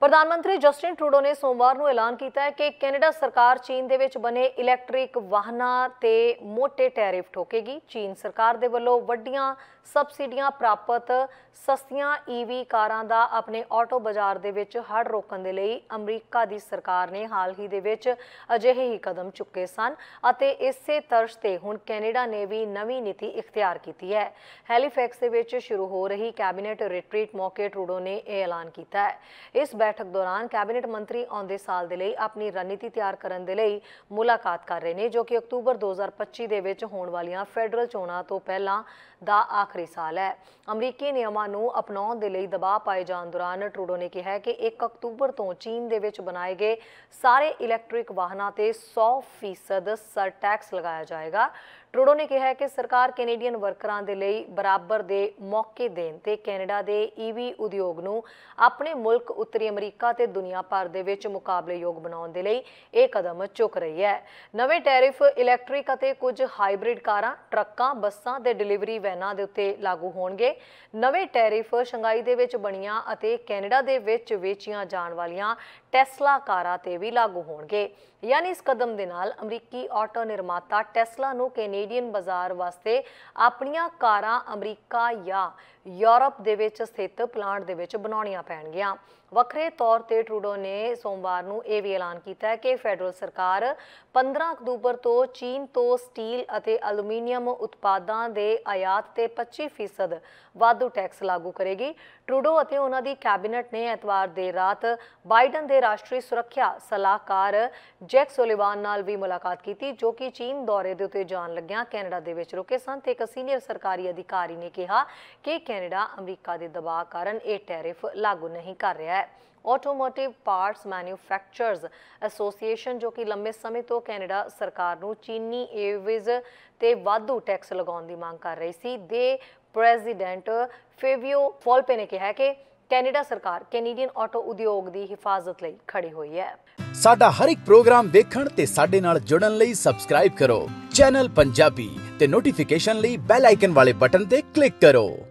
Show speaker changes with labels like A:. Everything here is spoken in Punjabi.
A: ਪ੍ਰਧਾਨ ਮੰਤਰੀ ਜਸਟਿਨ ਟਰੂਡੋ ਨੇ ਸੋਮਵਾਰ ਨੂੰ ਐਲਾਨ ਕੀਤਾ ਹੈ ਕਿ ਕੈਨੇਡਾ ਸਰਕਾਰ ਚੀਨ ਦੇ ਵਿੱਚ ਬਣੇ ਇਲੈਕਟ੍ਰਿਕ ਵਾਹਨਾਂ ਤੇ ਮੋٹے ਟੈਰਿਫ ਠੋਕੇਗੀ ਚੀਨ ਸਰਕਾਰ ਦੇ ਵੱਲੋਂ ਵੱਡੀਆਂ ਸਬਸਿਡੀਆਂ ਪ੍ਰਾਪਤ ਸਸਤੀਆਂ ਈਵੀ ਕਾਰਾਂ ਦਾ ਆਪਣੇ ਆਟੋ ਬਾਜ਼ਾਰ ਦੇ ਵਿੱਚ ਹੜ ਰੋਕਣ ਦੇ ਲਈ ਅਮਰੀਕਾ ਦੀ ਸਰਕਾਰ ਨੇ ਹਾਲ ਹੀ ਦੇ ਵਿੱਚ ਅਜਿਹੇ ਹੀ ਕਦਮ ਚੁੱਕੇ ਸਨ ਅਤੇ ਇਸੇ ਤਰ੍ਹਾਂ ਤੇ ਹੁਣ ਕੈਨੇਡਾ ਨੇ ਵੀ ਨਵੀਂ ਨੀਤੀ ਇਖਤਿਆਰ ਕੀਤੀ ਹੈ ਹੈਲੀਫੈਕਸ ਦੇ ਵਿੱਚ ਸ਼ੁਰੂ ਹੋ ਰਹੀ ਕੈਬਨਿਟ ਰਿਟਰੀਟ ਮੌਕੇ ਟਰੂਡੋ ਨੇ ਇਹ ਐਲਾਨ ਕੀਤਾ ਹੈ ਇਸ ਬੈਠਕ ਦੌਰਾਨ ਕੈਬਨਿਟ ਮੰਤਰੀ ਆਉਂਦੇ ਸਾਲ ਦੇ ਲਈ ਆਪਣੀ ਰਣਨੀਤੀ ਤਿਆਰ ਕਰਨ ਦੇ ਲਈ ਮੁਲਾਕਾਤ ਕਰ ਰਹੇ ਨੇ ਜੋ ਕਿ ਅਕਤੂਬਰ 2025 ਦੇ ਵਿੱਚ ਹੋਣ ਵਾਲੀਆਂ ਫੈਡਰਲ ਚੋਣਾਂ ਤੋਂ ਪਹਿਲਾਂ ਦਾ ਆਖਰੀ ਸਾਲ ਹੈ ਅਮਰੀਕੀ ਨਿਯਮਾਂ ਨੂੰ ਅਪਣਾਉਣ ਦੇ ਲਈ ਦਬਾਅ ਪਾਏ ਜਾਣ ਦੌਰਾਨ ਟਰੂਡੋ ਨੇ ਕਿਹਾ ਕਿ 1 ਅਕਤੂਬਰ ਤੋਂ ਚੀਨ ਦੇ ਵਿੱਚ ਬਣਾਏ ਗਏ ਸਾਰੇ ਇਲੈਕਟ੍ਰਿਕ ਵਾਹਨਾਂ ਤੇ 100% ਸਰਟੈਕਸ ਲਗਾਇਆ ਜਾਏਗਾ ਟਰੂਡੋ ਨੇ ਕਿਹਾ ਹੈ ਕਿ ਸਰਕਾਰ ਕੈਨੇਡੀਅਨ ਵਰਕਰਾਂ ਦੇ ਲਈ ਬਰਾਬਰ ਦੇ ਮੌਕੇ ਦੇਣ ਤੇ ਕੈਨੇਡਾ ਦੇ ਈਵੀ ਉਦਯੋਗ ਨੂੰ ਆਪਣੇ ਮੁਲਕ ਉੱਤਰੀ ਅਮਰੀਕਾ ਤੇ ਦੁਨੀਆ ਭਰ ਦੇ ਵਿੱਚ ਮੁਕਾਬਲੇਯੋਗ ਬਣਾਉਣ ਦੇ ਲਈ ਇਹ ਕਦਮ ਚੁੱਕ ਰਹੀ ਹੈ ਨਵੇਂ ਟੈਰਿਫ ਇਲੈਕਟ੍ਰਿਕ ਅਤੇ ਕੁਝ ਹਾਈਬ੍ਰਿਡ ਕਾਰਾਂ ਟਰੱਕਾਂ ਬੱਸਾਂ ਦੇ ਡਿਲੀਵਰੀ ਵੈਨਾਂ ਦੇ ਉੱਤੇ ਲਾਗੂ ਹੋਣਗੇ ਨਵੇਂ ਟੈਰਿਫ ਸ਼ੰਘਾਈ ਦੇ ਵਿੱਚ ਬਣੀਆਂ ਅਤੇ ਕੈਨੇਡਾ ਦੇ ਵਿੱਚ ਵੇਚੀਆਂ ਜਾਣ ਵਾਲੀਆਂ ਟੈਸਲਾ ਕਾਰਾਂ ਤੇ ਵੀ ਲਾਗੂ ਹੋਣਗੇ ਯਾਨੀ ਇਸ ਕਦਮ ਦੇ ਨਾਲ ਅਮਰੀਕੀ ਆਟੋ ਨਿਰਮਾਤਾ ਟੈਸਲਾ ਨੂੰ ਕੈਨੇਡਾ ਕੈਨੇਡੀਅਨ ਬਾਜ਼ਾਰ ਵਾਸਤੇ ਆਪਣੀਆਂ ਕਾਰਾਂ ਅਮਰੀਕਾ ਜਾਂ ਯੂਰਪ ਦੇ ਵਿੱਚ ਸਥਿਤ ਪਲਾਂਟ ਦੇ ਵਿੱਚ ਬਣਾਉਣੀਆਂ ਪੈਣਗੀਆਂ ਵੱਖਰੇ ਤੌਰ ਤੇ ਟਰੂਡੋ ਨੇ ਸੋਮਵਾਰ ਨੂੰ ਇਹ ਵੀ ਐਲਾਨ ਕੀਤਾ ਕਿ ਫੈਡਰਲ ਸਰਕਾਰ 15 ਅਕਤੂਬਰ ਤੋਂ ਚੀਨ ਤੋਂ ਸਟੀਲ ਅਤੇ ਐਲੂਮੀਨੀਅਮ ਉਤਪਾਦਾਂ ਦੇ ਆਯਾਤ ਤੇ 25% ਵਾਧੂ ਟੈਕਸ ਲਾਗੂ ਕਰੇਗੀ ਟਰੂਡੋ ਅਤੇ ਉਹਨਾਂ ਦੀ ਕੈਬਨਿਟ ਨੇ ਐਤਵਾਰ ਦੇ ਰਾਤ ਬਾਈਡਨ ਦੇ ਰਾਸ਼ਟਰੀ ਸੁਰੱਖਿਆ ਸਲਾਹਕਾਰ ਜੈਕ ਸੋਲੀਵਾਨ ਨਾਲ ਵੀ ਮੁਲਾਕਾਤ ਕੀਤੀ ਜੋ ਕਿ ਚੀਨ ਦੌਰੇ ਦੇ ਉੱਤੇ ਜਾਣ ਲੱਗਿਆ ਕੈਨੇਡਾ ਦੇ ਵਿੱਚ ਰੁਕੇ ਸਨ ਤੇ ਇੱਕ ਸੀਨੀਅਰ ਸਰਕਾਰੀ ਅਧਿਕਾਰੀ ਨੇ ਕਿਹਾ ਕਿ ਕੈਨੇਡਾ ਅਮਰੀਕਾ ਦੇ ਦਬਾਅ ਕਾਰਨ ਇਹ ਟੈਰਿਫ ਲਾਗੂ ਨਹੀਂ ਕਰ ਰਿਹਾ ਹੈ ਆਟੋਮੋਟਿਵ ਪਾਰਟਸ ਮੈਨੂਫੈਕਚਰਰਸ ਐਸੋਸੀਏਸ਼ਨ ਜੋ ਕਿ ਲੰਬੇ ਸਮੇਂ ਤੋਂ ਕੈਨੇਡਾ ਸਰਕਾਰ ਨੂੰ ਚੀਨੀ ਏਅਰਵੇਜ਼ ਤੇ ਵਾਧੂ ਟੈਕਸ ਲਗਾਉਣ ਦੀ ਮੰਗ ਕਰ ਰਹੀ ਸੀ ਦੇ ਪ੍ਰੈਜ਼ੀਡੈਂਟ ਫੇਵਿਓ ਫੋਲਪੇ ਨੇ ਕਿਹਾ ਕਿ ਕੈਨੇਡਾ ਸਰਕਾਰ ਕੈਨੇਡੀਅਨ ਆਟੋ ਉਦਯੋਗ ਦੀ ਹਿਫਾਜ਼ਤ ਲਈ ਖੜੀ ਹੋਈ ਹੈ ਸਾਡਾ ਹਰ ਇੱਕ ਪ੍ਰੋਗਰਾਮ ਦੇਖਣ ਤੇ ਸਾਡੇ ਨਾਲ ਜੁੜਨ ਲਈ ਸਬਸਕ੍ਰਾਈਬ ਕਰੋ ਚੈਨਲ ਪੰਜਾਬੀ ਤੇ ਨੋਟੀਫਿਕੇਸ਼ਨ ਲਈ ਬੈਲ ਆਈਕਨ ਵਾਲੇ ਬਟਨ ਤੇ ਕਲਿੱਕ ਕਰੋ